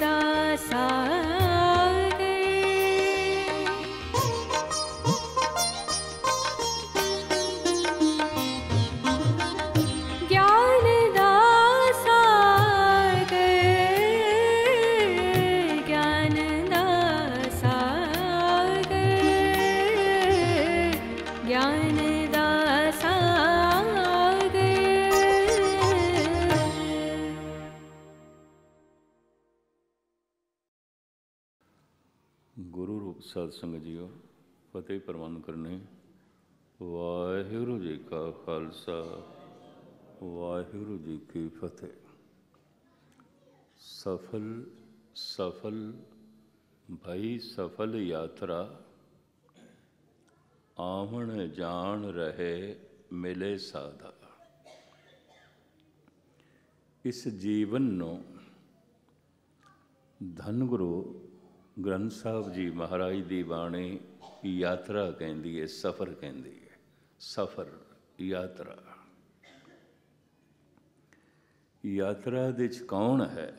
दासा ਸਤਸੰਗ ਜੀਓ ਫਤਿਹ ਪ੍ਰਵਾਨ ਕਰਨੇ ਵਾਹਿਗੁਰੂ ਜੀ ਕਾ ਖਾਲਸਾ ਵਾਹਿਗੁਰੂ ਜੀ ਕੀ ਫਤਿਹ ਸਫਲ ਸਫਲ ਭਈ ਸਫਲ ਯਾਤਰਾ ਆਵਣ ਜਾਣ ਰਹੇ ਮਿਲੇ ਸਾਦਾ ਇਸ ਜੀਵਨ ਨੂੰ ਧਨ ਗੁਰੂ ਗ੍ਰੰਥ ਸਾਹਿਬ ਜੀ ਮਹਾਰਾਜ ਦੀ ਬਾਣੀ ਯਾਤਰਾ ਕਹਿੰਦੀ ਹੈ ਸਫ਼ਰ ਕਹਿੰਦੀ ਹੈ ਸਫ਼ਰ ਯਾਤਰਾ ਯਾਤਰਾ ਦੇ ਵਿੱਚ ਕੌਣ ਹੈ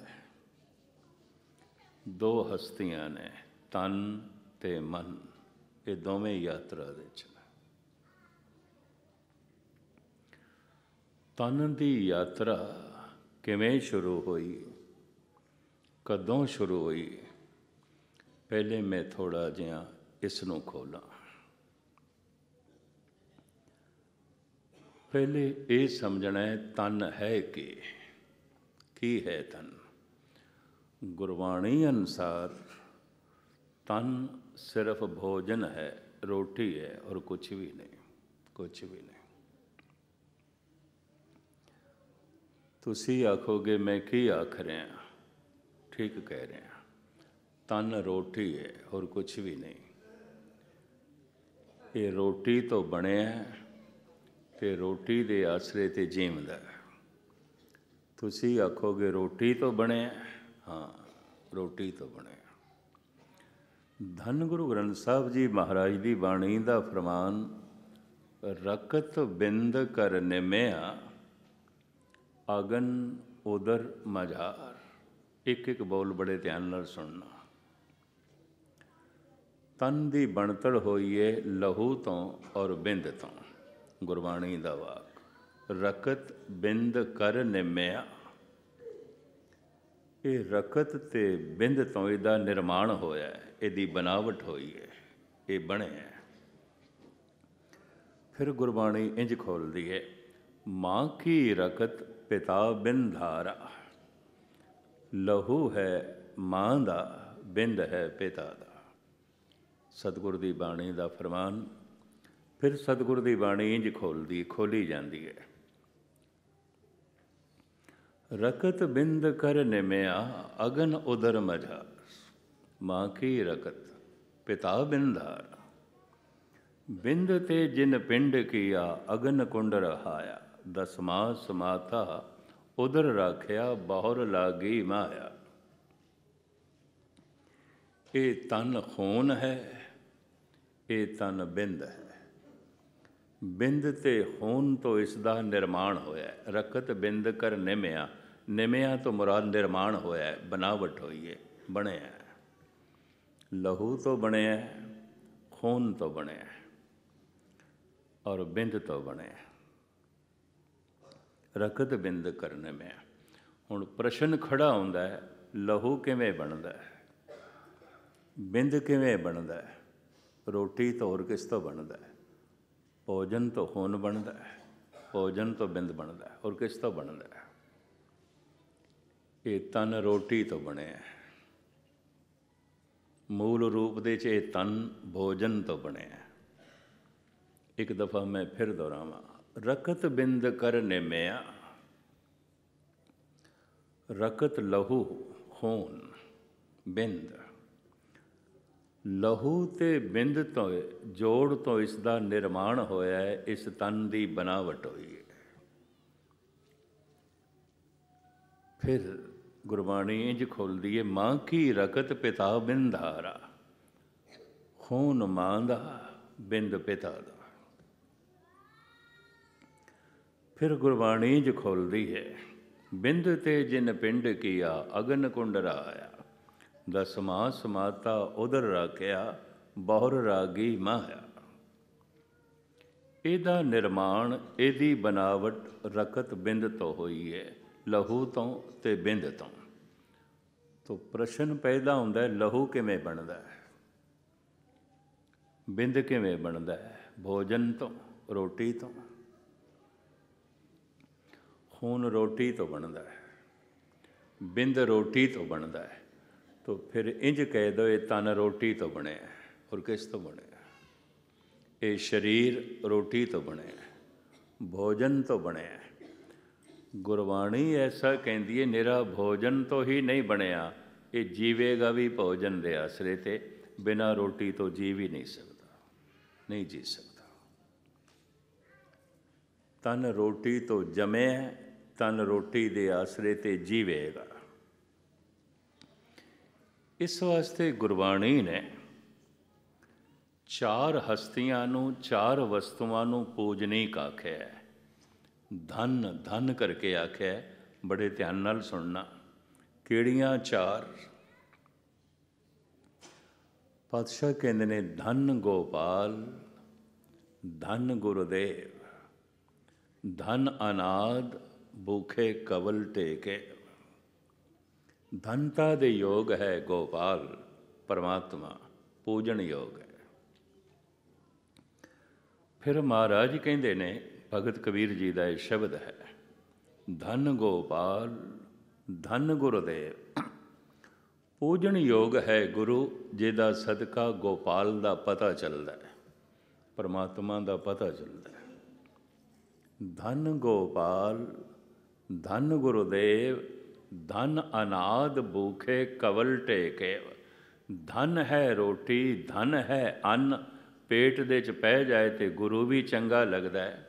ਦੋ ਹਸਤੀਆਂ ਨੇ ਤਨ ਤੇ ਮਨ ਇਹ ਦੋਵੇਂ ਯਾਤਰਾ ਦੇ ਵਿੱਚ ਤਨ ਦੀ ਯਾਤਰਾ ਕਿਵੇਂ ਸ਼ੁਰੂ ਹੋਈ ਕਦੋਂ ਸ਼ੁਰੂ ਹੋਈ ਪਹਿਲੇ ਮੈਂ ਥੋੜਾ ਜਿਹਾ ਇਸ ਨੂੰ ਖੋਲਾਂ ਪਹਿਲੇ ਇਹ ਸਮਝਣਾ ਹੈ ਤਨ ਹੈ ਕਿ ਕੀ ਹੈ ਤਨ ਗੁਰਬਾਣੀ ਅਨਸਾਰ ਤਨ ਸਿਰਫ ਭੋਜਨ ਹੈ ਰੋਟੀ ਹੈ ਔਰ ਕੁਝ ਵੀ ਨਹੀਂ ਕੁਝ ਵੀ ਨਹੀਂ ਤੁਸੀਂ ਆਖੋਗੇ ਮੈਂ ਕੀ ਆਖ ਰਿਹਾ ਠੀਕ ਕਹਿ ਰਿਹਾ ਤਨ ਰੋਟੀ ਹੈ ਹੋਰ ਕੁਝ ਵੀ ਨਹੀਂ ਇਹ ਰੋਟੀ ਤੋਂ ਬਣਿਆ ਤੇ ਰੋਟੀ ਦੇ ਆਸਰੇ ਤੇ ਜੀਵਦਾ ਤੁਸੀਂ ਆਖੋਗੇ ਰੋਟੀ ਤੋਂ ਬਣਿਆ ਹਾਂ ਰੋਟੀ ਤੋਂ ਬਣਿਆ ਧੰਨ ਗੁਰੂ ਗ੍ਰੰਥ ਸਾਹਿਬ ਜੀ ਮਹਾਰਾਜ ਦੀ ਬਾਣੀ ਦਾ ਫਰਮਾਨ ਰਕਤ ਬਿੰਦ ਕਰ ਨਿਮਿਆ ਅਗਨ ਉਦਰ ਮਝਾਰ ਇੱਕ ਇੱਕ ਬੋਲ ਬੜੇ ਧਿਆਨ ਨਾਲ ਸੁਣਨਾ ਤਨ ਦੀ ਬਣਤੜ ਹੋਈਏ ਲਹੂ ਤੋਂ ਔਰ ਬਿੰਦ ਤੋਂ ਗੁਰਬਾਣੀ ਦਾ ਵਾਕ ਰਕਤ ਬਿੰਦ ਕਰ ਨਿਮਿਆ ਇਹ ਰਕਤ ਤੇ ਬਿੰਦ ਤੋਂ ਇਹਦਾ ਨਿਰਮਾਣ ਹੋਇਆ ਇਹਦੀ ਬਣਾਵਟ ਹੋਈ ਹੈ ਇਹ ਬਣਿਆ ਫਿਰ ਗੁਰਬਾਣੀ ਇੰਜ ਖੋਲਦੀ ਹੈ ਮਾਂ ਕੀ ਰਕਤ ਪਿਤਾ ਬਿੰਧਾਰਾ ਲਹੂ ਹੈ ਮਾਂ ਦਾ ਬਿੰਦ ਹੈ ਪਿਤਾ ਦਾ ਸਤਗੁਰ ਦੀ ਬਾਣੀ ਦਾ ਫਰਮਾਨ ਫਿਰ ਸਤਗੁਰ ਦੀ ਬਾਣੀ ਇੰਜ ਖੋਲਦੀ ਖੋਲੀ ਜਾਂਦੀ ਹੈ ਰਕਤ ਬਿੰਦ ਕਰ ਨਿਮਿਆ ਅਗਨ ਉਦਰ ਮਝਾ ਮਾਂ ਕੀ ਰਕਤ ਪਿਤਾ ਬਿੰਦਾਰ ਬਿੰਦ ਤੇ ਜਿਨ ਪਿੰਡ ਕੀਆ ਅਗਨ ਕੁੰਡ ਰਹਾਇਆ ਦਸਮਾ ਸਮਾਤਾ ਉਦਰ ਰੱਖਿਆ ਬਹੁਰ ਲਾਗੀ ਮਾਇਆ ਇਹ ਤਨ ਖੂਨ ਹੈ ਇਹ ਤਨ ਬਿੰਦ ਹੈ ਬਿੰਦ ਤੇ ਹੋਣ ਤੋਂ ਇਸ ਦਾ ਨਿਰਮਾਣ ਹੋਇਆ ਰਕਤ ਬਿੰਦ ਕਰ ਨਿਮਿਆ ਨਿਮਿਆ ਤੋਂ ਮੁਰਾਦ ਨਿਰਮਾਣ ਹੋਇਆ ਬਨਾਵਟ ਹੋਈ ਹੈ ਬਣਿਆ ਲਹੂ ਤੋਂ ਬਣਿਆ ਖੂਨ ਤੋਂ ਬਣਿਆ ਔਰ ਬਿੰਦ ਤੋਂ ਬਣਿਆ ਰਕਤ ਬਿੰਦ ਕਰਨ ਮੈਂ ਹੁਣ ਪ੍ਰਸ਼ਨ ਖੜਾ ਹੁੰਦਾ ਹੈ ਲਹੂ ਕਿਵੇਂ ਬਣਦਾ ਹੈ ਬਿੰਦ ਕਿਵੇਂ ਬਣਦਾ ਹੈ ਰੋਟੀ ਧੌਰ ਕਿਸ ਤੋਂ ਬਣਦਾ ਹੈ ਭੋਜਨ ਤੋਂ ਖੂਨ ਬਣਦਾ ਹੈ ਭੋਜਨ ਤੋਂ ਬਿੰਦ ਬਣਦਾ ਹੈ ਔਰ ਕਿਸ ਤੋਂ ਬਣਦਾ ਹੈ ਇਹ ਤਨ ਰੋਟੀ ਤੋਂ ਬਣਿਆ ਹੈ ਮੂਲ ਰੂਪ ਦੇ ਚ ਇਹ ਤਨ ਭੋਜਨ ਤੋਂ ਬਣਿਆ ਹੈ ਇੱਕ ਦਫਾ ਮੈਂ ਫਿਰ ਦੁਹਰਾਵਾਂ ਰਕਤ ਬਿੰਦ ਕਰਨੇ ਮਿਆ ਰਕਤ ਲਹੂ ਖੂਨ ਬਿੰਦ ਲਹੂ ਤੇ ਬਿੰਦ ਤੋਂ ਜੋੜ ਤੋਂ ਇਸ ਦਾ ਨਿਰਮਾਣ ਹੋਇਆ ਹੈ ਇਸ ਤਨ ਦੀ ਬਣਾਵਟ ਹੋਈ ਹੈ ਫਿਰ ਗੁਰਬਾਣੀ ਇੰਜ ਖੋਲਦੀ ਹੈ ਮਾਂ ਕੀ ਰਕਤ ਪਿਤਾ ਬਿੰਦਾਰਾ ਖੂਨ ਮਾਂ ਦਾ ਬਿੰਦ ਪਿਤਾ ਦਾ ਫਿਰ ਗੁਰਬਾਣੀ ਇੰਜ ਖੁੱਲਦੀ ਹੈ ਬਿੰਦ ਤੇ ਜਿਨ ਪਿੰਡ ਕੀਆ ਅਗਨ ਕੁੰਡਰਾ ਆਇਆ ਦਸਮਾ ਸਮਾਤਾ ਉਧਰ ਰਾਖਿਆ ਬਹੁਰ ਰਾਗੀ ਮਾਇਆ ਇਹਦਾ ਨਿਰਮਾਣ ਇਹਦੀ ਬਨਾਵਟ ਰਕਤ ਬਿੰਦ ਤੋਂ ਹੋਈ ਹੈ ਲਹੂ ਤੋਂ ਤੇ ਬਿੰਦ ਤੋਂ ਤੋਂ ਪ੍ਰਸ਼ਨ ਪੈਦਾ ਹੁੰਦਾ ਹੈ ਲਹੂ ਕਿਵੇਂ ਬਣਦਾ ਹੈ ਬਿੰਦ ਕਿਵੇਂ ਬਣਦਾ ਹੈ ਭੋਜਨ ਤੋਂ ਰੋਟੀ ਤੋਂ ਖੂਨ ਰੋਟੀ ਤੋਂ ਬਣਦਾ ਹੈ ਬਿੰਦ ਰੋਟੀ ਤੋਂ ਬਣਦਾ ਹੈ ਤੋ ਫਿਰ ਇੰਜ ਕਹਿ दो ये तन रोटी तो बने और किस तो ਇਹ ਸਰੀਰ ਰੋਟੀ ਤੋਂ ਬਣਿਆ बने ਭੋਜਨ ਤੋਂ ਬਣਿਆ ਗੁਰਬਾਣੀ ਐਸਾ ਕਹਿੰਦੀ ਹੈ ਨਿਹਰਾ ਭੋਜਨ ਤੋਂ ਹੀ ਨਹੀਂ ਬਣਿਆ ਇਹ ਜੀਵੇਗਾ ਵੀ ਭੋਜਨ ਦੇ ਆਸਰੇ ਤੇ ਬਿਨਾ ਰੋਟੀ ਤੋਂ ਜੀ ਵੀ ਨਹੀਂ ਸਕਦਾ ਨਹੀਂ ਜੀ ਸਕਦਾ ਤਨ ਰੋਟੀ ਤੋਂ ਜਮੇ ਤਨ ਰੋਟੀ ਦੇ ਆਸਰੇ ਤੇ ਜੀਵੇਗਾ ਇਸ ਵਾਸਤੇ ਗੁਰਬਾਣੀ ਨੇ ਚਾਰ ਹਸਤੀਆਂ ਨੂੰ ਚਾਰ ਵਸਤੂਆਂ ਨੂੰ ਪੂਜਨੀ ਕਾਖਿਆ ਹੈ ਧਨ ਧਨ ਕਰਕੇ ਆਖਿਆ ਬੜੇ ਧਿਆਨ ਨਾਲ ਸੁਣਨਾ ਕਿਹੜੀਆਂ ਚਾਰ ਪਾਤਸ਼ਾਹ ਕਹਿੰਦੇ ਨੇ ਧਨ ਗੋਪਾਲ ਧਨ ਗੁਰਦੇਵ ਧਨ ਅਨਾਦ ਭੁਖੇ ਕਵਲ ਟੇਕੇ ਧੰਤਾ ਦੇ ਯੋਗ ਹੈ ਗੋਪਾਲ ਪਰਮਾਤਮਾ ਪੂਜਣ ਯੋਗ ਹੈ ਫਿਰ ਮਹਾਰਾਜ ਕਹਿੰਦੇ ਨੇ ਭਗਤ ਕਬੀਰ ਜੀ ਦਾ ਇਹ ਸ਼ਬਦ ਹੈ ਧਨ ਗੋਪਾਲ ਧਨ ਗੁਰਦੇਵ ਪੂਜਣ ਯੋਗ ਹੈ ਗੁਰੂ ਜਿਹਦਾ ਸਦਕਾ ਗੋਪਾਲ ਦਾ ਪਤਾ ਚੱਲਦਾ ਹੈ ਪਰਮਾਤਮਾ ਦਾ ਪਤਾ ਚੱਲਦਾ ਹੈ ਧਨ ਗੋਪਾਲ ਧਨ ਗੁਰਦੇਵ ਧਨ ਅਨਾਦ ਭੂਖੇ ਕਵਲ ਟੇਕੇ ਧਨ ਹੈ ਰੋਟੀ ਧਨ ਹੈ ਅੰਨ ਪੇਟ ਦੇ ਚ ਪੈ ਜਾਏ ਤੇ ਗੁਰੂ ਵੀ ਚੰਗਾ ਲੱਗਦਾ ਹੈ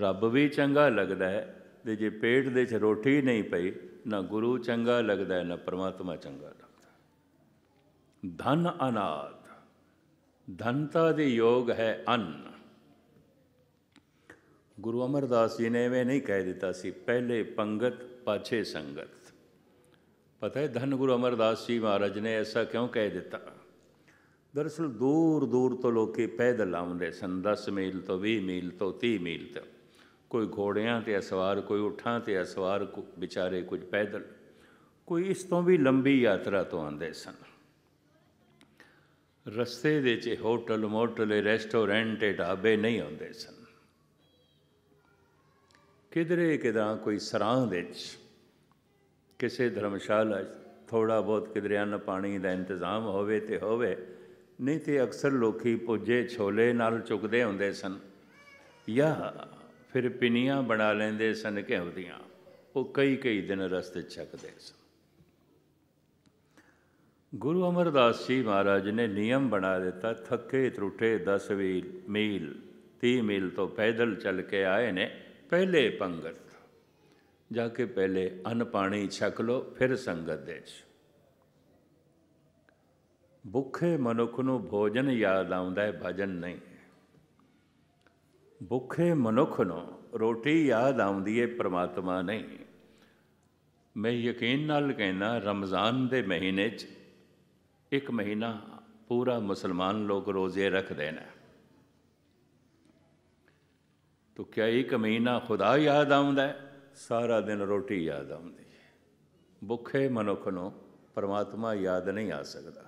ਰੱਬ ਵੀ ਚੰਗਾ ਲੱਗਦਾ ਹੈ ਤੇ ਜੇ ਪੇਟ ਦੇ ਚ ਰੋਟੀ ਨਹੀਂ ਪਈ ਨਾ ਗੁਰੂ ਚੰਗਾ ਲੱਗਦਾ ਨਾ ਪਰਮਾਤਮਾ ਚੰਗਾ ਲੱਗਦਾ ਧਨ ਅਨਾਦ ਧਨਤਾ ਦੇ ਯੋਗ ਹੈ ਅੰਨ ਗੁਰੂ ਅਮਰਦਾਸ ਜੀ ਨੇ ਐਵੇਂ ਨਹੀਂ ਕਹਿ ਦਿੱਤਾ ਸੀ ਪਹਿਲੇ ਪੰਗਤ ਪਾਛੇ ਸੰਗਤ ਪਤਾ ਹੈ ਧੰਨ ਗੁਰੂ ਅਮਰਦਾਸ ਜੀ ਮਹਾਰਾਜ ਨੇ ਐਸਾ ਕਿਉਂ ਕਹਿ ਦਿੱਤਾ ਦਰਸਲ ਦੂਰ ਦੂਰ ਤੋਂ ਲੋਕੀ ਪੈਦਲ ਆਉਂਦੇ ਸਨ 10 ਮੀਲ ਤੋਂ 20 ਮੀਲ ਤੋਂ 30 ਮੀਲ ਤੱਕ ਕੋਈ ਘੋੜਿਆਂ ਤੇ ਅਸਵਾਰ ਕੋਈ ਉਠਾਂ ਤੇ ਅਸਵਾਰ ਵਿਚਾਰੇ ਕੁਝ ਪੈਦਲ ਕੋਈ ਇਸ ਤੋਂ ਵੀ ਲੰਬੀ ਯਾਤਰਾ ਤੋਂ ਆਉਂਦੇ ਸਨ ਰਸਤੇ ਦੇ ਚ ਹੋਟਲ ਮੋਟਲ ਰੈਸਟੋਰੈਂਟ ਢਾਬੇ ਨਹੀਂ ਹੁੰਦੇ ਸਨ ਕਿਧਰੇ ਕਿਦਾਂ ਕੋਈ ਸਰਾਂ ਵਿੱਚ ਕਿਸੇ ਧਰਮਸ਼ਾਲਾ ਥੋੜਾ ਬਹੁਤ ਨਾ ਪਾਣੀ ਦਾ ਇੰਤਜ਼ਾਮ ਹੋਵੇ ਤੇ ਹੋਵੇ ਨਹੀਂ ਤੇ ਅਕਸਰ ਲੋਕੀ ਪੁੱਜੇ ਛੋਲੇ ਨਾਲ ਚੁਕਦੇ ਹੁੰਦੇ ਸਨ ਜਾਂ ਫਿਰ ਪਿੰਨੀਆਂ ਬਣਾ ਲੈਂਦੇ ਸਨ ਘਿਉਂਦੀਆਂ ਉਹ ਕਈ ਕਈ ਦਿਨ ਰਸਤੇ ਚੱਕਦੇ ਸਨ ਗੁਰੂ ਅਮਰਦਾਸ ਜੀ ਮਹਾਰਾਜ ਨੇ ਨਿਯਮ ਬਣਾ ਦਿੱਤਾ ਥੱਕੇ ਤਰੁੱਟੇ 10 ਮੀਲ 30 ਮੀਲ ਤੋਂ ਪੈਦਲ ਚੱਲ ਕੇ ਆਏ ਨੇ ਪਹਿਲੇ ਪੰਗਤ ਜਾ ਕੇ ਪਹਿਲੇ ਅਨ ਪਾਣੀ ਛਕ ਲੋ ਫਿਰ ਸੰਗਤ ਦੇ ਚ ਭੁੱਖੇ ਮਨੁੱਖ ਨੂੰ ਭੋਜਨ ਯਾਦ ਆਉਂਦਾ ਹੈ ਭਜਨ ਨਹੀਂ ਭੁੱਖੇ ਮਨੁੱਖ ਨੂੰ ਰੋਟੀ ਯਾਦ ਆਉਂਦੀ ਹੈ ਪ੍ਰਮਾਤਮਾ ਨਹੀਂ ਮੈਂ ਯਕੀਨ ਨਾਲ ਕਹਿਣਾ ਰਮਜ਼ਾਨ ਦੇ ਮਹੀਨੇ 'ਚ ਇੱਕ ਮਹੀਨਾ ਪੂਰਾ ਮੁਸਲਮਾਨ ਲੋਕ ਰੋਜ਼ੇ ਰੱਖਦੇ ਨੇ ਤੋ ਕਿਆ ਇੱਕ ਮਹੀਨਾ ਖੁਦਾ ਯਾਦ ਆਉਂਦਾ ਸਾਰਾ ਦਿਨ ਰੋਟੀ ਯਾਦ ਆਉਂਦੀ ਹੈ ਭੁੱਖੇ ਮਨੁੱਖ ਨੂੰ ਪਰਮਾਤਮਾ ਯਾਦ ਨਹੀਂ ਆ ਸਕਦਾ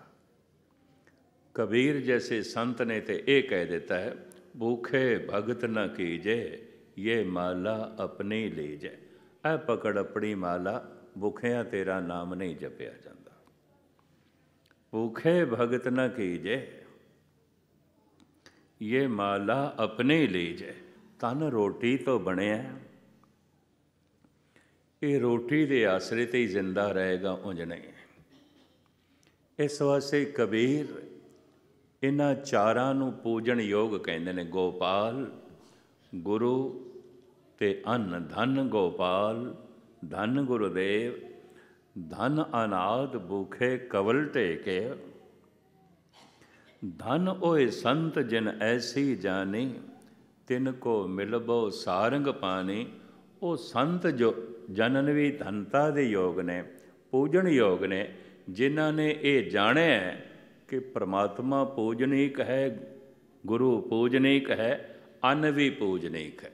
ਕਬੀਰ ਜੈਸੇ ਸੰਤ ਨੇ ਤੇ ਇਹ ਕਹਿ ਦਿੱਤਾ ਹੈ ਭੁੱਖੇ ਭਗਤ ਨ ਕੀਜੇ ਇਹ ਮਾਲਾ ਆਪਣੇ ਲੈ ਜੈ ਐ ਪਕੜ ਆਪਣੀ ਮਾਲਾ ਭੁੱਖਿਆਂ ਤੇਰਾ ਨਾਮ ਨਹੀਂ ਜਪਿਆ ਜਾਂਦਾ ਭੁਖੇ ਭਗਤ ਨ ਕੀਜੇ ਇਹ ਮਾਲਾ ਆਪਣੇ ਲੈ ਜੈ ਤਨ ਰੋਟੀ ਤੋਂ ਬਣਿਆ ਇਹ ਰੋਟੀ ਦੇ ਆਸਰੇ ਤੇ ਹੀ ਜ਼ਿੰਦਾ ਰਹੇਗਾ ਉਂਝ ਨਹੀਂ ਇਸ ਵਾਸਤੇ ਕਬੀਰ ਇਹਨਾਂ ਚਾਰਾਂ ਨੂੰ ਪੂਜਣ ਯੋਗ ਕਹਿੰਦੇ ਨੇ ਗੋਪਾਲ ਗੁਰੂ ਤੇ ਅੰਨ ਧਨ ਗੋਪਾਲ ਧਨ ਗੁਰਦੇਵ ਧਨ ਅਨਾਦ ਭੁਖੇ ਕਵਲ ਟੇਕੇ ਧਨ ਓਏ ਸੰਤ ਜਨ ਐਸੀ ਜਾਣੇ ਤਿੰਨ ਕੋ ਮਿਲਬੋ ਸਾਰੰਗ ਪਾਣੀ ਉਹ ਸੰਤ ਜੋ ਜਨਨ ਵੀ ਧੰਤਾ ਦੇ ਯੋਗ ਨੇ ਪੂਜਣ ਯੋਗ ਨੇ ਜਿਨ੍ਹਾਂ ਨੇ ਇਹ ਜਾਣਿਆ ਕਿ ਪ੍ਰਮਾਤਮਾ ਪੂਜਨੀਕ ਹੈ ਗੁਰੂ ਪੂਜਨੀਕ ਹੈ ਅਨ ਵੀ ਪੂਜਨੀਕ ਹੈ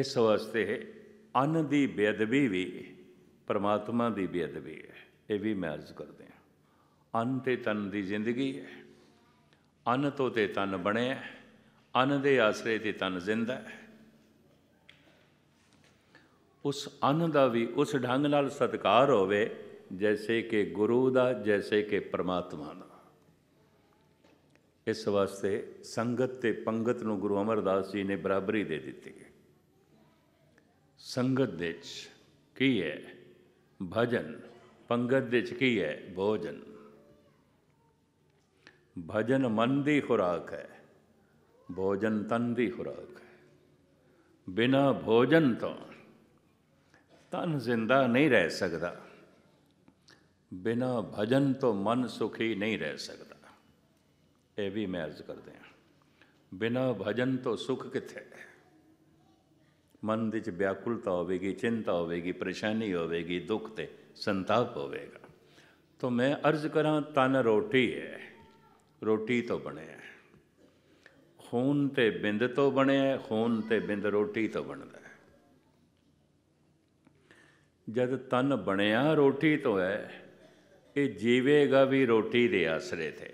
ਇਸ ਵਾਸਤੇ ਅਨ ਦੀ ਬੇਅਦਬੀ ਵੀ ਪ੍ਰਮਾਤਮਾ ਦੀ ਬੇਅਦਬੀ ਹੈ ਇਹ ਵੀ ਮੈਂ ਅਰਜ਼ ਕਰਦੇ ਹਾਂ ਅੰਤ ਤੇ ਤਨ ਦੀ ਜ਼ਿੰਦਗੀ ਹੈ ਅਨ ਤੋਂ ਤੇ ਤਨ ਬਣਿਆ ਅਨ ਦੇ ਆਸਰੇ ਤੇ ਤਨ ਜ਼ਿੰਦਾ ਉਸ ਅਨ ਦਾ ਵੀ ਉਸ ਢੰਗ ਨਾਲ ਸਤਕਾਰ ਹੋਵੇ ਜੈਸੇ ਕਿ ਗੁਰੂ ਦਾ ਜੈਸੇ ਕਿ ਪ੍ਰਮਾਤਮਾ ਦਾ ਇਸ ਵਾਸਤੇ ਸੰਗਤ ਤੇ ਪੰਗਤ ਨੂੰ ਗੁਰੂ ਅਮਰਦਾਸ ਜੀ ਨੇ ਬਰਾਬਰੀ ਦੇ ਦਿੱਤੀ ਹੈ ਸੰਗਤ ਦੇ ਚ ਕੀ ਹੈ ਭਜਨ ਪੰਗਤ ਦੇ ਚ ਕੀ ਹੈ ਭੋਜਨ भजन मन की खुराक है भोजन तन की खुराक है बिना भोजन तो तन जिंदा नहीं रह सकता बिना भजन तो मन सुखी नहीं रह सकता ये भी मैं अर्ज कर दें बिना भजन तो सुख कितने मन ਵਿੱਚ ਵਿਆਕੁਲਤਾ होगी चिंता होगी परेशानी होगी दुख ਤੇ संताप होगा तो मैं अर्ज करा तन रोटी है ਰੋਟੀ ਤੋਂ ਬਣਿਆ ਖੂਨ ਤੇ ਬਿੰਦ ਤੋਂ ਬਣਿਆ ਖੂਨ ਤੇ ਬਿੰਦ ਰੋਟੀ ਤੋਂ ਬਣਦਾ ਹੈ ਜਦ ਤਨ ਬਣਿਆ ਰੋਟੀ ਤੋਂ ਹੈ ਇਹ ਜੀਵੇਗਾ ਵੀ ਰੋਟੀ ਦੇ ਆਸਰੇ ਤੇ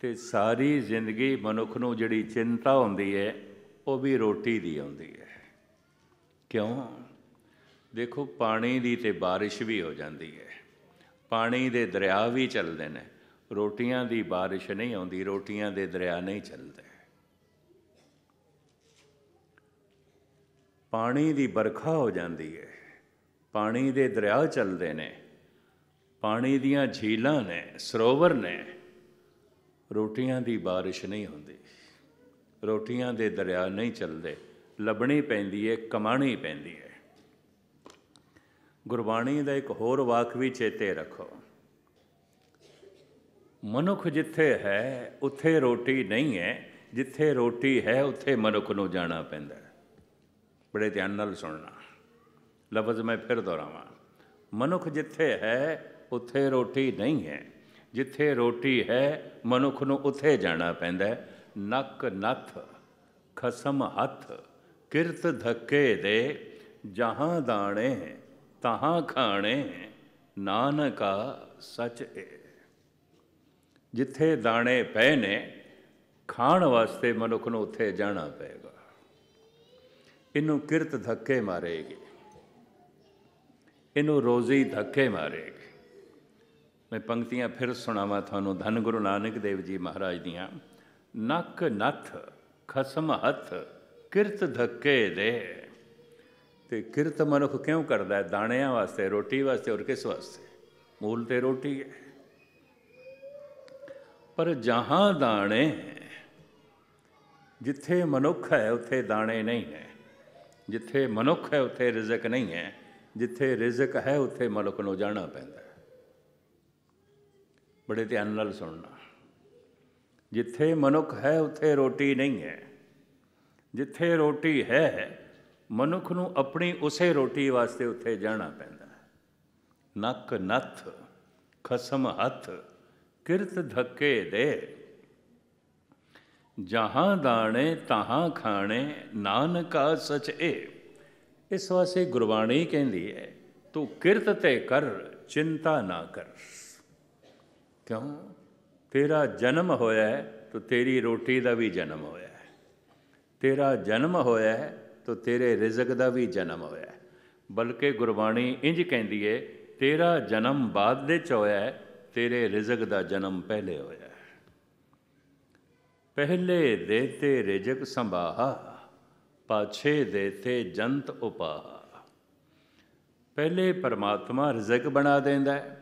ਤੇ ਸਾਰੀ ਜ਼ਿੰਦਗੀ ਮਨੁੱਖ ਨੂੰ ਜਿਹੜੀ ਚਿੰਤਾ ਹੁੰਦੀ ਹੈ ਉਹ ਵੀ ਰੋਟੀ ਦੀ ਹੁੰਦੀ ਹੈ ਕਿਉਂ ਦੇਖੋ ਪਾਣੀ ਦੀ ਤੇ بارش ਵੀ ਹੋ ਜਾਂਦੀ ਹੈ ਪਾਣੀ ਦੇ ਦਰਿਆ ਵੀ ਚੱਲਦੇ ਨੇ ਰੋਟੀਆਂ ਦੀ ਬਾਰਿਸ਼ ਨਹੀਂ ਆਉਂਦੀ ਰੋਟੀਆਂ ਦੇ ਦਰਿਆ ਨਹੀਂ ਚੱਲਦੇ ਪਾਣੀ ਦੀ ਬਰਖਾ ਹੋ ਜਾਂਦੀ ਹੈ ਪਾਣੀ ਦੇ ਦਰਿਆ ਚੱਲਦੇ ਨੇ ਪਾਣੀ ਦੀਆਂ ਝੀਲਾਂ ਨੇ ਸਰੋਵਰ ਨੇ ਰੋਟੀਆਂ ਦੀ ਬਾਰਿਸ਼ ਨਹੀਂ ਹੁੰਦੀ ਰੋਟੀਆਂ ਦੇ ਦਰਿਆ ਨਹੀਂ ਚੱਲਦੇ ਲੱਭਣੀ ਪੈਂਦੀ ਹੈ ਕਮਾਣੀ ਪੈਂਦੀ ਹੈ ਗੁਰਬਾਣੀ ਦਾ ਇੱਕ ਹੋਰ ਵਾਕ ਵੀ ਚੇਤੇ ਰੱਖੋ ਮਨੁੱਖ ਜਿੱਥੇ ਹੈ ਉੱਥੇ ਰੋਟੀ ਨਹੀਂ ਹੈ ਜਿੱਥੇ ਰੋਟੀ ਹੈ ਉੱਥੇ ਮਨੁੱਖ ਨੂੰ ਜਾਣਾ ਪੈਂਦਾ ਹੈ ਬੜੇ ਧਿਆਨ ਨਾਲ ਸੁਣਨਾ ਲਫ਼ਜ਼ ਮੈਂ ਫਿਰ ਦੁਹਰਾਵਾਂ ਮਨੁੱਖ ਜਿੱਥੇ ਹੈ ਉੱਥੇ ਰੋਟੀ ਨਹੀਂ ਹੈ ਜਿੱਥੇ ਰੋਟੀ ਹੈ ਮਨੁੱਖ ਨੂੰ ਉੱਥੇ ਜਾਣਾ ਪੈਂਦਾ ਹੈ ਨੱਕ ਨੱਥ ਖਸਮ ਹੱਥ ਕਿਰਤ ਧੱਕੇ ਦੇ ਜਹਾਂ ਦਾਣੇ ਤਹਾਂ ਖਾਣੇ ਨਾਨਕਾ ਸੱਚ ਏ ਜਿੱਥੇ ਦਾਣੇ ਪਏ ਨੇ ਖਾਣ ਵਾਸਤੇ ਮਨੁੱਖ ਨੂੰ ਉੱਥੇ ਜਾਣਾ ਪਏਗਾ ਇਹਨੂੰ ਕਿਰਤ ਧੱਕੇ ਮਾਰੇਗੀ ਇਹਨੂੰ ਰੋਜ਼ੀ ਧੱਕੇ ਮਾਰੇਗੀ ਮੈਂ ਪੰਕਤੀਆਂ ਫਿਰ ਸੁਣਾਵਾਂ ਤੁਹਾਨੂੰ ਧੰਨ ਗੁਰੂ ਨਾਨਕ ਦੇਵ ਜੀ ਮਹਾਰਾਜ ਦੀਆਂ ਨੱਕ ਨੱਥ ਖਸਮ ਹੱਥ ਕਿਰਤ ਧੱਕੇ ਦੇ ਤੇ ਕਿਰਤ ਮਨੁੱਖ ਕਿਉਂ ਕਰਦਾ ਹੈ ਦਾਣਿਆਂ ਵਾਸਤੇ ਰੋਟੀ ਵਾਸਤੇ ਔਰ ਕਿਸ ਵਾਸਤੇ ਮੂਲ ਤੇ ਰੋਟੀ ਹੈ ਪਰ ਜਹਾਂ ਦਾਣੇ ਜਿੱਥੇ ਮਨੁੱਖ ਹੈ ਉੱਥੇ ਦਾਣੇ ਨਹੀਂ ਹੈ ਜਿੱਥੇ ਮਨੁੱਖ ਹੈ ਉੱਥੇ ਰਿਜ਼ਕ ਨਹੀਂ ਹੈ ਜਿੱਥੇ ਰਿਜ਼ਕ ਹੈ ਉੱਥੇ ਮਲਕ ਨੂੰ ਜਾਣਾ ਪੈਂਦਾ ਬੜੇ ਧਿਆਨ ਨਾਲ ਸੁਣਨਾ ਜਿੱਥੇ ਮਨੁੱਖ ਹੈ ਉੱਥੇ ਰੋਟੀ ਨਹੀਂ ਹੈ ਜਿੱਥੇ ਰੋਟੀ ਹੈ ਮਨੁੱਖ ਨੂੰ ਆਪਣੀ ਉਸੇ ਰੋਟੀ ਵਾਸਤੇ ਉੱਥੇ ਜਾਣਾ ਪੈਂਦਾ ਨੱਕ ਨੱਥ ਖਸਮ ਹੱਥ ਕਿਰਤ ਧੱਕੇ ਦੇ ਜਹਾਂ ਦਾਣੇ ਤਹਾਂ ਖਾਣੇ ਨਾਨਕਾ ਸਚ ਏ ਇਸ ਵਾਸੇ ਗੁਰਬਾਣੀ ਕਹਿੰਦੀ ਹੈ ਤੂੰ ਕਿਰਤ ਤੇ ਕਰ ਚਿੰਤਾ ਨਾ ਕਰ ਕਿਉਂ ਤੇਰਾ ਜਨਮ ਹੋਇਆ ਤੋ ਤੇਰੀ ਰੋਟੀ ਦਾ ਵੀ ਜਨਮ ਹੋਇਆ ਤੇਰਾ ਜਨਮ ਹੋਇਆ ਤੋ ਤੇਰੇ ਰਿਜ਼ਕ ਦਾ ਵੀ ਜਨਮ ਹੋਇਆ ਬਲਕਿ ਗੁਰਬਾਣੀ ਇੰਜ ਕਹਿੰਦੀ ਏ ਤੇਰਾ ਜਨਮ ਬਾਦ ਦੇ ਚ ਹੋਇਆ ਤੇਰੇ ਰਿਜ਼ਕ ਦਾ ਜਨਮ ਪਹਿਲੇ ਹੋਇਆ ਹੈ ਪਹਿਲੇ ਦੇਤੇ ਰਿਜ਼ਕ ਸੰਭਾਹਾ ਪਾਛੇ ਦੇਤੇ ਜੰਤ ਉਪਾਹਾ ਪਹਿਲੇ ਪਰਮਾਤਮਾ ਰਿਜ਼ਕ ਬਣਾ ਦਿੰਦਾ ਹੈ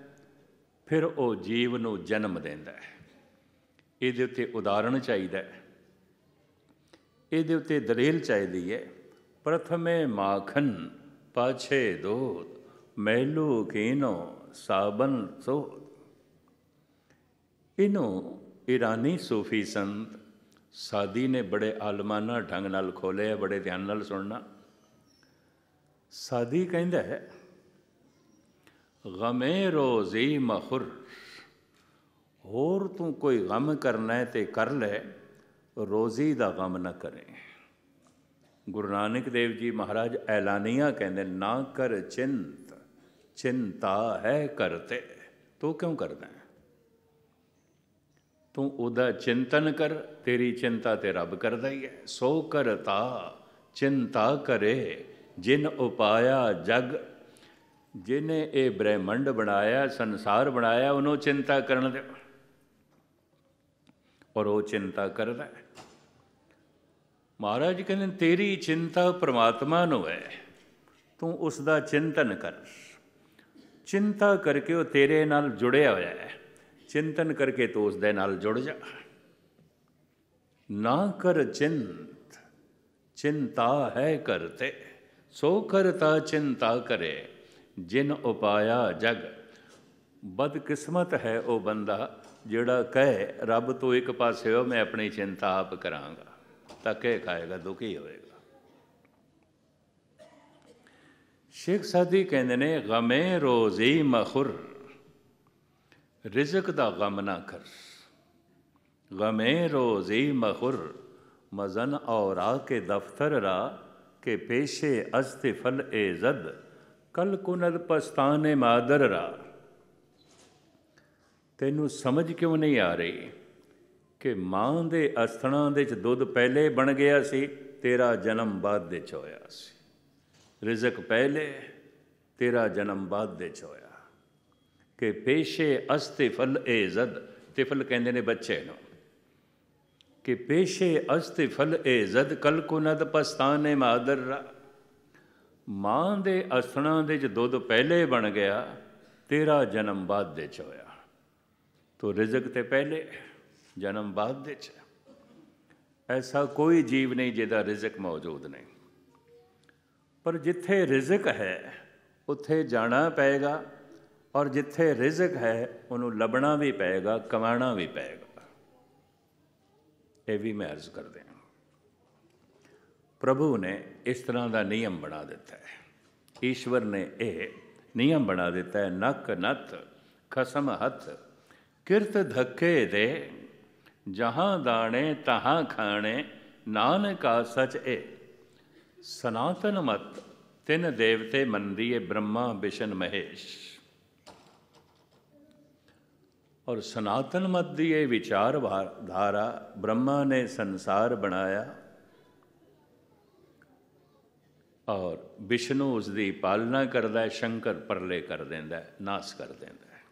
ਫਿਰ ਉਹ ਜੀਵ ਨੂੰ ਜਨਮ ਦਿੰਦਾ ਹੈ ਇਹਦੇ ਉੱਤੇ ਉਦਾਹਰਣ ਚਾਹੀਦਾ ਹੈ ਇਹਦੇ ਉੱਤੇ ਦਲੀਲ ਚਾਹੀਦੀ ਹੈ ਪ੍ਰਥਮੇ ਮਾਖਨ ਪਾਛੇ ਦੋ ਮੈਲੂ ਕੀਨੋ ਸਾਬਨ ਸੋ इनों ईरानी सूफी संत सादी ने बड़े आलमाना ढंग न खोले है बड़े ध्यान न सुनना सादी कहता गमे रोजी मखुर होर तू कोई गम करना है तो कर ले रोजी का गम ना करें गुरु नानक देव जी महाराज ऐलानिया कहते ना कर चिंत चिंता है करते तू तो क्यों करना है ਤੂੰ ਉਹਦਾ ਚਿੰਤਨ ਕਰ ਤੇਰੀ ਚਿੰਤਾ ਤੇ ਰੱਬ ਕਰਦਾ ਹੀ ਹੈ ਸੋ ਕਰਤਾ ਚਿੰਤਾ ਕਰੇ ਜਿਨ ਉਪਾਇਆ ਜਗ ਜਿਨੇ ਇਹ ਬ੍ਰਹਿਮੰਡ ਬਣਾਇਆ ਸੰਸਾਰ ਬਣਾਇਆ ਉਹਨੂੰ ਚਿੰਤਾ ਕਰਨ ਦੇ ਔਰ ਉਹ ਚਿੰਤਾ ਕਰਦਾ ਮਹਾਰਾਜ ਕਹਿੰਦੇ ਤੇਰੀ ਚਿੰਤਾ ਪ੍ਰਮਾਤਮਾ ਨੂੰ ਹੈ ਤੂੰ ਉਸ ਦਾ ਚਿੰਤਨ ਕਰ ਚਿੰਤਾ ਕਰਕੇ ਉਹ ਤੇਰੇ ਨਾਲ ਜੁੜਿਆ ਹੋਇਆ ਹੈ ਚਿੰਤਨ ਕਰਕੇ ਤੋ ਉਸ ਦੇ ਨਾਲ ਜੁੜ ਜਾ ਨਾ ਕਰ ਚਿੰਤ ਚਿੰਤਾ ਹੈ ਕਰਤੇ ਸੋ ਕਰਤਾ ਚਿੰਤਾ ਕਰੇ ਜਿਨ ਉਪਾਇਆ ਜਗ ਬਦਕਿਸਮਤ ਹੈ ਉਹ ਬੰਦਾ ਜਿਹੜਾ ਕਹੇ ਰੱਬ ਤੋਂ ਇੱਕ ਪਾਸੇ ਹੋ ਮੈਂ ਆਪਣੀ ਚਿੰਤਾ ਆਪ ਕਰਾਂਗਾ ਤਾਂ ਕਹਿ ਖਾਏਗਾ ਦੁਖੀ ਹੋਏਗਾ ਸ਼ੇਖ ਸਾਦੀ ਕਹਿੰਦੇ ਨੇ ਗਮੇ ਰੋਜ਼ੀ ਮਖਰ ਰਿਜ਼ਕ ਦਾ ਗਮ ਨਾ ਕਰ ਗਮੇ ਰੋਜ਼ੀ ਮਖਰ ਮਜ਼ਨ ਔਰਾ ਕੇ ਦਫਤਰ ਰਾ ਕੇ ਪੇਸ਼ੇ ਅਸਤ ਫਲ ਏ ਜ਼ਦ ਕਲ ਕੁਨਲ ਪਸਤਾਨੇ ਮਾਦਰ ਰਾ ਤੈਨੂੰ ਸਮਝ ਕਿਉਂ ਨਹੀਂ ਆ ਰਹੀ ਕਿ ਮਾਂ ਦੇ ਅਸਥਣਾ ਦੇ ਚ ਦੁੱਧ ਪਹਿਲੇ ਬਣ ਗਿਆ ਸੀ ਤੇਰਾ ਜਨਮ ਬਾਅਦ ਦੇ ਚ ਹੋਇਆ ਸੀ ਰਿਜ਼ਕ ਪਹਿਲੇ ਤੇਰਾ ਜਨਮ ਬਾਅਦ ਦੇ ਚ ਹੋਇਆ ਕਿ ਪੇਸ਼ੇ ਅਸਤਿਫਲ ਜ਼ਦ ਤਿਫਲ ਕਹਿੰਦੇ ਨੇ ਬੱਚੇ ਨੂੰ ਕਿ ਪੇਸ਼ੇ ਅਸਤਿਫਲ ਜ਼ਦ ਕਲ ਕੋ ਨਦ ਪਸਤਾਨੇ ਮਾਦਰ ਮਾਂ ਦੇ ਅਸਣਾ ਦੇ ਚ ਦੁੱਧ ਪਹਿਲੇ ਬਣ ਗਿਆ ਤੇਰਾ ਜਨਮ ਬਾਅਦ ਦੇ ਚ ਹੋਇਆ ਤੋ ਰਿਜ਼ਕ ਤੇ ਪਹਿਲੇ ਜਨਮ ਬਾਅਦ ਦੇ ਚ ਐਸਾ ਕੋਈ ਜੀਵ ਨਹੀਂ ਜਿਹਦਾ ਰਿਜ਼ਕ ਮੌਜੂਦ ਨਹੀਂ ਪਰ ਜਿੱਥੇ ਰਿਜ਼ਕ ਹੈ ਉੱਥੇ ਜਾਣਾ ਪਏਗਾ ਔਰ ਜਿੱਥੇ ਰਿਜ਼ਕ ਹੈ ਉਹਨੂੰ ਲੱਭਣਾ ਵੀ ਪਏਗਾ ਕਮਾਣਾ ਵੀ ਪਏਗਾ ਇਹ ਵੀ ਮੈਂ ਅਰਜ਼ ਕਰਦੇ ਹਾਂ ਪ੍ਰਭੂ ਨੇ ਇਸ ਤਰ੍ਹਾਂ ਦਾ ਨਿਯਮ ਬਣਾ ਦਿੱਤਾ ਹੈ ਈਸ਼ਵਰ ਨੇ ਇਹ ਨਿਯਮ ਬਣਾ ਦਿੱਤਾ ਹੈ ਨਕ ਨਤ ਖਸਮ ਹੱਥ ਕਿਰਤ ਧੱਕੇ ਦੇ ਜਹਾਂ ਦਾਣੇ ਤਹਾਂ ਖਾਣੇ ਨਾਨਕਾ ਸਚ ਏ ਸਨਾਤਨ ਮਤ ਤਿੰਨ ਦੇਵਤੇ ਮੰਦੀਏ ਬ੍ਰਹਮਾ ਵਿਸ਼ਨ ਮਹੇਸ਼ ਸਨਾਤਨ ਮਤ ਦੀ ਇਹ ਵਿਚਾਰ ਧਾਰਾ ਬ੍ਰਹਮਾ ਨੇ ਸੰਸਾਰ ਬਣਾਇਆ ਔਰ ਵਿਸ਼ਨੂੰ ਉਸ ਦੀ ਪਾਲਣਾ ਕਰਦਾ ਹੈ ਸ਼ੰਕਰ ਪਰਲੇ ਕਰ ਦਿੰਦਾ ਹੈ ਨਾਸ ਕਰ ਦਿੰਦਾ ਹੈ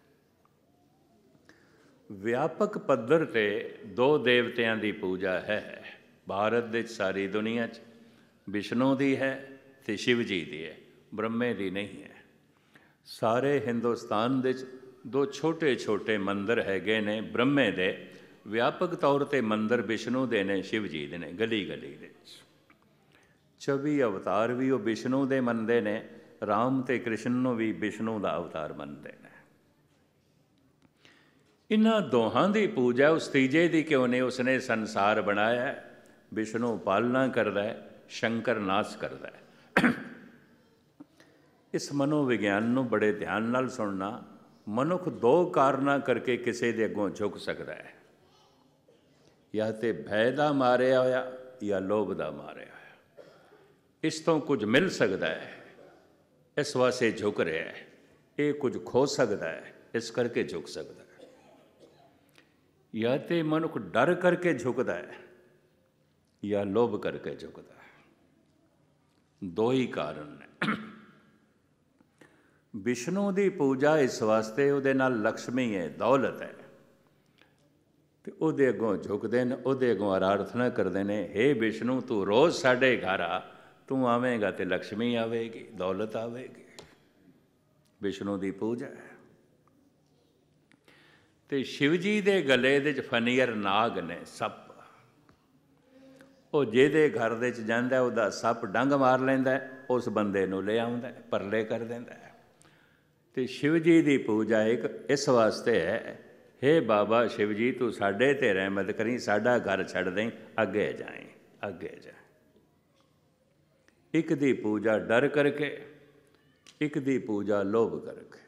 ਵਿਆਪਕ ਪੱਧਰ ਤੇ ਦੋ ਦੇਵਤਿਆਂ ਦੀ ਪੂਜਾ ਹੈ ਭਾਰਤ ਦੇ ਸਾਰੀ ਦੁਨੀਆ 'ਚ ਵਿਸ਼ਨੂੰ ਦੀ ਹੈ ਤੇ ਸ਼ਿਵ ਜੀ ਦੀ ਹੈ ਬ੍ਰਹਮੇ ਦੀ ਨਹੀਂ ਹੈ ਸਾਰੇ ਹਿੰਦੁਸਤਾਨ ਦੇ ਦੋ ਛੋਟੇ-ਛੋਟੇ ਮੰਦਰ ਹੈਗੇ ਨੇ ਬ੍ਰਹਮੇ ਦੇ ਵਿਆਪਕ ਤੌਰ ਤੇ ਮੰਦਰ ਵਿਸ਼ਨੂੰ ਦੇ ਨੇ ਸ਼ਿਵ ਜੀ ਦੇ ਨੇ ਗਲੀ-ਗਲੀ ਦੇ 24 ਅਵਤਾਰ ਵੀ ਉਹ ਵਿਸ਼ਨੂੰ ਦੇ ਮੰਨਦੇ ਨੇ ਰਾਮ ਤੇ ਕ੍ਰਿਸ਼ਨ ਨੂੰ ਵੀ ਵਿਸ਼ਨੂੰ ਦਾ ਅਵਤਾਰ ਮੰਨਦੇ ਨੇ ਇਹਨਾਂ ਦੋਹਾਂ ਦੀ ਪੂਜਾ ਉਸ ਤੀਜੇ ਦੀ ਕਿਉਂ ਨੇ ਉਸਨੇ ਸੰਸਾਰ ਬਣਾਇਆ ਵਿਸ਼ਨੂੰ ਪਾਲਣਾ ਕਰਦਾ ਹੈ ਸ਼ੰਕਰ ਨਾਸ ਕਰਦਾ ਹੈ ਇਸ ਮਨੋਵਿਗਿਆਨ ਨੂੰ ਬੜੇ ਧਿਆਨ ਨਾਲ ਸੁਣਨਾ ਮਨੁੱਖ ਦੋ ਕਾਰਨਾਂ ਕਰਕੇ ਕਿਸੇ ਦੇ ਅੱਗੋਂ ਝੁਕ ਸਕਦਾ ਹੈ ਜਾਂ ਤੇ ਭੈ ਦਾ ਮਾਰਿਆ ਹੋਇਆ ਜਾਂ ਲੋਭ ਦਾ ਮਾਰਿਆ ਹੋਇਆ ਇਸ ਤੋਂ ਕੁਝ ਮਿਲ ਸਕਦਾ ਹੈ ਇਸ ਵਾਸਤੇ ਝੁਕ ਰਿਹਾ ਹੈ ਇਹ ਕੁਝ ਖੋ ਸਕਦਾ ਹੈ ਇਸ ਕਰਕੇ ਝੁਕ ਸਕਦਾ ਹੈ ਜਾਂ ਤੇ ਮਨੁੱਖ ਡਰ ਕਰਕੇ ਝੁਕਦਾ ਹੈ ਜਾਂ ਲੋਭ ਕਰਕੇ ਝੁਕਦਾ ਹੈ ਦੋ ਹੀ ਕਾਰਨ ਨੇ ਵਿਸ਼ਨੂੰ ਦੀ ਪੂਜਾ ਇਸ ਵਾਸਤੇ ਉਹਦੇ ਨਾਲ ਲక్ష్ਮੀ ਹੈ ਦੌਲਤ ਹੈ ਤੇ ਉਹਦੇ ਅੱਗੋਂ ਝੁਕਦੇ ਨੇ ਉਹਦੇ ਅੱਗੋਂ ਆਰਾਧਨਾ ਕਰਦੇ ਨੇ ਹੇ ਵਿਸ਼ਨੂੰ ਤੂੰ ਰੋਜ਼ ਸਾਡੇ ਘਰ ਆ ਤੂੰ ਆਵੇਂਗਾ ਤੇ ਲక్ష్ਮੀ ਆਵੇਗੀ ਦੌਲਤ ਆਵੇਗੀ ਵਿਸ਼ਨੂੰ ਦੀ ਪੂਜਾ ਤੇ ਸ਼ਿਵਜੀ ਦੇ ਗਲੇ ਦੇ ਚ ਫਨੀਅਰ ਨਾਗ ਨੇ ਸੱਪ ਉਹ ਜਿਹਦੇ ਘਰ ਦੇ ਚ ਜਾਂਦਾ ਉਹਦਾ ਸੱਪ ਡੰਗ ਮਾਰ ਲੈਂਦਾ ਉਸ ਬੰਦੇ ਨੂੰ ਲੈ ਆਉਂਦਾ ਪਰਲੇ ਕਰ ਦਿੰਦਾ ਤੇ ਸ਼ਿਵ ਜੀ ਦੀ ਪੂਜਾ ਇੱਕ ਇਸ ਵਾਸਤੇ ਹੈ हे ਬਾਬਾ ਸ਼ਿਵ ਜੀ ਤੂੰ ਸਾਡੇ ਤੇ ਰਹਿਮਤ ਕਰੀ ਸਾਡਾ ਘਰ ਛੱਡ ਦੇ ਅੱਗੇ ਜਾਏ ਅੱਗੇ ਜਾ ਇੱਕ ਦੀ ਪੂਜਾ ਡਰ ਕਰਕੇ ਇੱਕ ਦੀ ਪੂਜਾ ਲੋਭ ਕਰਕੇ